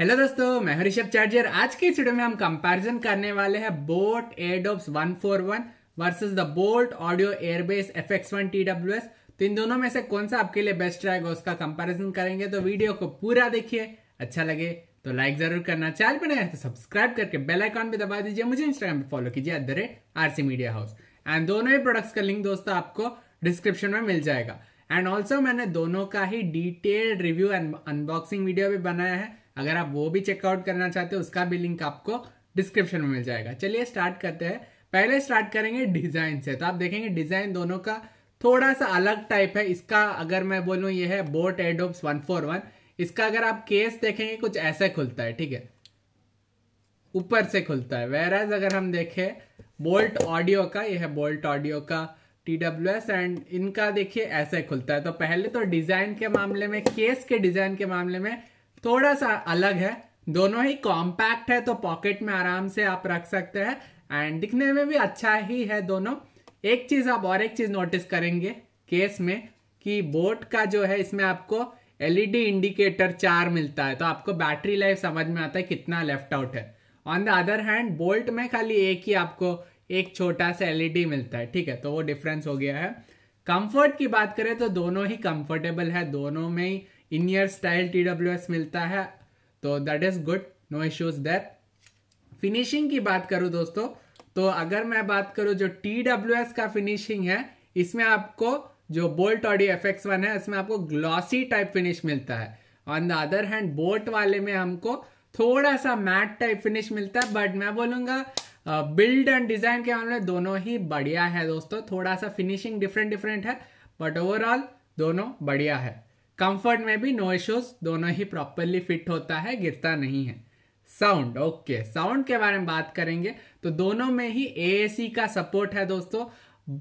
Hello दोस्तों मैं हरिषभ charger आज के इस वीडियो में हम कंपैरिजन करने वाले हैं boAt Airdopes 141 versus the Boult audio Airbass F X one तो इन दोनों में से कौन सा आपके लिए बेस्ट रहेगा उसका कंपैरिजन करेंगे तो वीडियो को पूरा देखिए अच्छा लगे तो लाइक जरूर करना चैनल पर नया तो सब्सक्राइब करके बेल आइकॉन भी दबा दीजिए मुझे इंस्टाग्राम पे फॉलो कीजिए at the rate RC media house and दोनों ही प्रोडक्ट्स का लिंक दोस्तों आपको डिस्क्रिप्शन में मिल जाएगा एंड ऑल्सो मैंने दोनों का ही detailed review and unboxing video भी बनाया है अगर आप वो भी चेकआउट करना चाहते हो उसका भी लिंक आपको डिस्क्रिप्शन में मिल जाएगा चलिए स्टार्ट करते हैं पहले स्टार्ट करेंगे डिजाइन से तो आप देखेंगे डिजाइन दोनों का थोड़ा सा अलग टाइप है इसका अगर मैं बोलूँ ये है boAt Airdopes one four one इसका अगर आप केस देखेंगे कुछ ऐसे खुलता है ठीक है ऊपर से खुलता है वेराज अगर हम देखें बोल्ट ऑडियो का यह है बोल्ट ऑडियो का टी डब्ल्यू एस एंड इनका देखिए ऐसे खुलता है तो पहले तो डिजाइन के मामले में केस के डिजाइन के मामले में थोड़ा सा अलग है दोनों ही कॉम्पैक्ट है तो पॉकेट में आराम से आप रख सकते हैं एंड दिखने में भी अच्छा ही है दोनों एक चीज़ आप और एक चीज़ नोटिस करेंगे केस में कि बोट का जो है इसमें आपको एलईडी इंडिकेटर e चार मिलता है तो आपको बैटरी लाइफ समझ में आता है कितना लेफ्ट आउट है on the other hand Boult में खाली एक ही आपको एक छोटा सा एलईडी e मिलता है ठीक है तो वो डिफरेंस हो गया है कंफर्ट की बात करें तो दोनों ही कंफर्टेबल है दोनों में ही in ear style T W S मिलता है तो that is good no issues there finishing की बात करूं दोस्तों तो अगर मैं बात करूं जो टी डब्ल्यू एस का फिनिशिंग है इसमें आपको जो Boult audio F X one है इसमें आपको ग्लॉसी टाइप फिनिश मिलता है on the other hand boAt वाले में हमको थोड़ा सा मैट टाइप फिनिश मिलता है बट मैं बोलूंगा बिल्ड एंड डिजाइन के मामले दोनों ही बढ़िया है दोस्तों थोड़ा सा फिनिशिंग डिफरेंट डिफरेंट है बट ओवरऑल दोनों बढ़िया है कंफर्ट में भी नो इशूज दोनों ही प्रॉपरली फिट होता है गिरता नहीं है साउंड ओके साउंड के बारे में बात करेंगे तो दोनों में ही ए का सपोर्ट है दोस्तों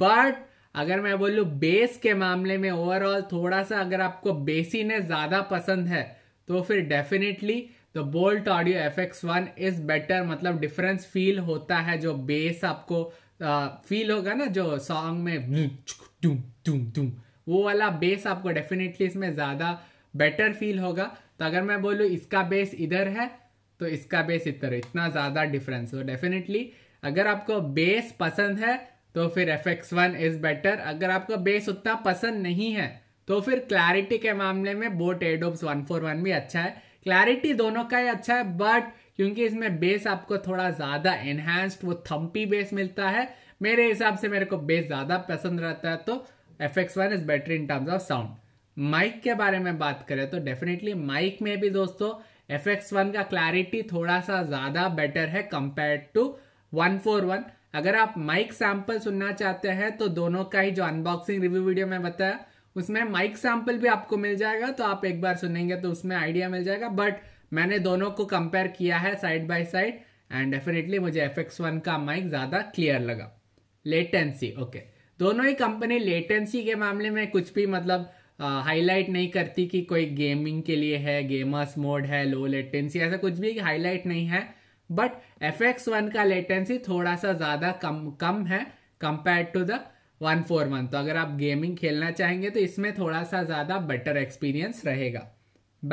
बट अगर मैं बोलू बेस के मामले में ओवरऑल थोड़ा सा अगर आपको बेसी ने ज़्यादा पसंद है तो फिर definitely the Boult audio F X one is better मतलब डिफरेंस फील होता है जो बेस आपको फील होगा ना जो सॉन्ग में टूम टूम टूम वो वाला बेस आपको डेफिनेटली इसमें ज़्यादा बेटर फील होगा तो अगर मैं बोलूँ इसका बेस इधर है तो इसका बेस इधर है इतना ज़्यादा डिफरेंस हो डेफिनेटली अगर आपको बेस पसंद है तो फिर F X one is better अगर आपको बेस उतना पसंद नहीं है तो फिर क्लैरिटी के मामले में boAt Airdopes one four one भी अच्छा है क्लैरिटी दोनों का ही अच्छा है बट क्योंकि इसमें बेस आपको थोड़ा ज़्यादा एनहेंस्ड वो थम्पी बेस मिलता है मेरे हिसाब से मेरे को बेस ज़्यादा पसंद रहता है तो F X one is better in terms of sound mic के बारे में बात करें तो डेफिनेटली माइक में भी दोस्तों एफ एक्स वन का क्लैरिटी थोड़ा सा ज़्यादा बेटर है compare to one four one अगर आप माइक सैंपल सुनना चाहते हैं तो दोनों का ही जो अनबॉक्सिंग रिव्यू वीडियो में बताया उसमें माइक सैंपल भी आपको मिल जाएगा तो आप एक बार सुनेंगे तो उसमें आइडिया मिल जाएगा बट मैंने दोनों को कंपेयर किया है side by side and definitely मुझे एफ एक्स वन का माइक ज़्यादा क्लियर लगा लेटेंसी ओके okay. दोनों ही कंपनी लेटेंसी के मामले में कुछ भी मतलब हाईलाइट नहीं करती कि कोई गेमिंग के लिए है गेमर्स मोड है लो लेटेंसी ऐसा कुछ भी हाईलाइट नहीं है बट एफ एक्स वन का लेटेंसी थोड़ा सा ज़्यादा कम कम है compare to the one four one तो अगर आप गेमिंग खेलना चाहेंगे तो इसमें थोड़ा सा ज़्यादा बेटर एक्सपीरियंस रहेगा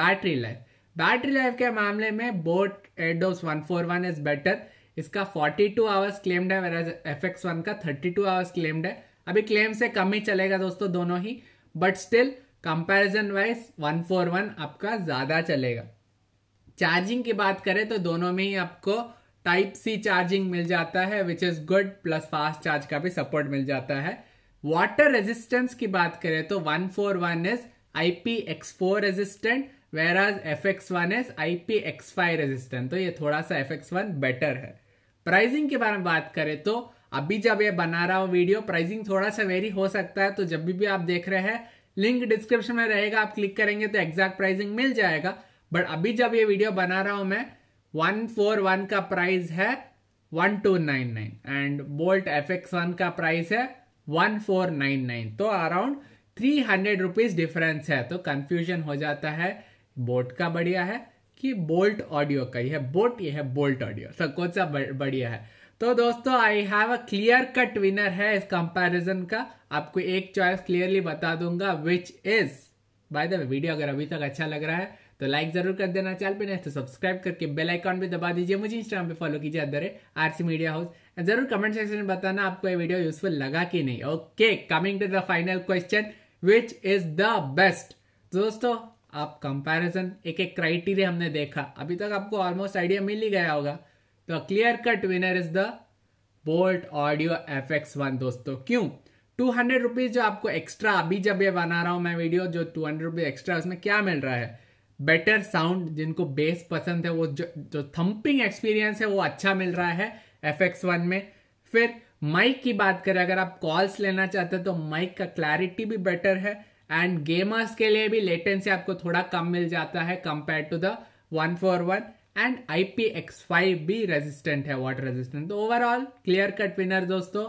बैटरी लाइफ बैटरी लाइफ के मामले में boAt Airdopes one four one is better इसका फोर्टी टू आवर्स क्लेम्ड है एफ एक्स वन का थर्टी टू आवर्स क्लेम्ड है अभी क्लेम से कम ही चलेगा दोस्तों दोनों ही but still comparison wise one four one आपका ज्यादा चलेगा चार्जिंग की बात करें तो दोनों में ही आपको टाइप सी चार्जिंग मिल जाता है which is good plus fast charge का भी सपोर्ट मिल जाता है वाटर रेजिस्टेंस की बात करें तो one four one is I P X four resistant whereas F X one is I P X five resistant तो ये थोड़ा सा एफ एक्स वन बेटर है प्राइसिंग के बारे में बात करें तो अभी जब ये बना रहा हूँ वीडियो प्राइसिंग थोड़ा सा वेरी हो सकता है तो जब भी, भी आप देख रहे हैं लिंक डिस्क्रिप्शन में रहेगा आप क्लिक करेंगे तो एग्जैक्ट प्राइसिंग मिल जाएगा बट अभी जब ये वीडियो बना रहा हूँ मैं वन फोर वन का प्राइस है one two nine nine and Boult F X one का प्राइस है वन फोर नाइन नाइन तो around three hundred rupees difference है तो कंफ्यूजन हो जाता है बोट का बढ़िया है कि बोल्ट ऑडियो का यह बोट यह है बोल्ट ऑडियो सब कौन सा बढ़िया है तो दोस्तों I have a clear cut winner है इस कंपैरिजन का आपको एक चॉइस क्लियरली बता दूंगा which is by the video अगर अभी तक अच्छा लग रहा है तो लाइक जरूर कर देना चैनल पे नहीं तो सब्सक्राइब करके बेल आइकॉन भी दबा दीजिए मुझे इंस्टाग्राम पे फॉलो कीजिए अदर आरसी मीडिया हाउस जरूर कमेंट सेक्शन में बताना आपको ये वीडियो यूजफुल लगा कि नहीं okay coming to the final question which is the best दोस्तों आप कंपैरिजन एक एक क्राइटेरिया हमने देखा अभी तक आपको ऑलमोस्ट आइडिया मिल ही गया होगा तो clear cut winner is the Boult audio F X one दोस्तों क्यों टू हंड्रेड रुपीज जो आपको एक्स्ट्रा अभी जब ये बना रहा हूं मैं वीडियो जो टू हंड्रेड रुपीज एक्स्ट्रा उसमें क्या मिल रहा है बेटर साउंड जिनको बेस पसंद है वो जो जो थम्पिंग एक्सपीरियंस है वो अच्छा मिल रहा है एफ एक्स वन में फिर माइक की बात करें अगर आप कॉल्स लेना चाहते हैं तो माइक का क्लैरिटी भी बेटर है एंड गेमर्स के लिए भी लेटेंसी आपको थोड़ा कम मिल जाता है compare to the one four one and I P X five भी रेजिस्टेंट है वाटर रेजिस्टेंट तो ओवरऑल क्लियर कट विनर दोस्तों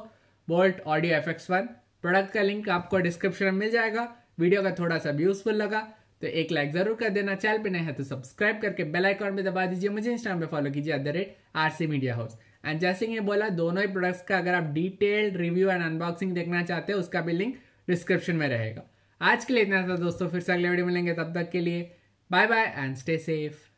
Boult audio F X one product का लिंक आपको डिस्क्रिप्शन में मिल जाएगा वीडियो का थोड़ा सा भी यूजफुल लगा तो एक लाइक जरूर कर देना चैनल पे नहीं है तो सब्सक्राइब करके बेल आइकॉन भी दबा दीजिए मुझे इंस्टाग्राम पे फॉलो कीजिए at the rate R C media house and जैसे ये बोला दोनों ही प्रोडक्ट्स का अगर आप डिटेल्ड रिव्यू एंड अनबॉक्सिंग देखना चाहते हैं उसका भी लिंक डिस्क्रिप्शन में रहेगा आज के लिए इतना था दोस्तों फिर से अगले वीडियो मिलेंगे तब तक के लिए bye bye and stay safe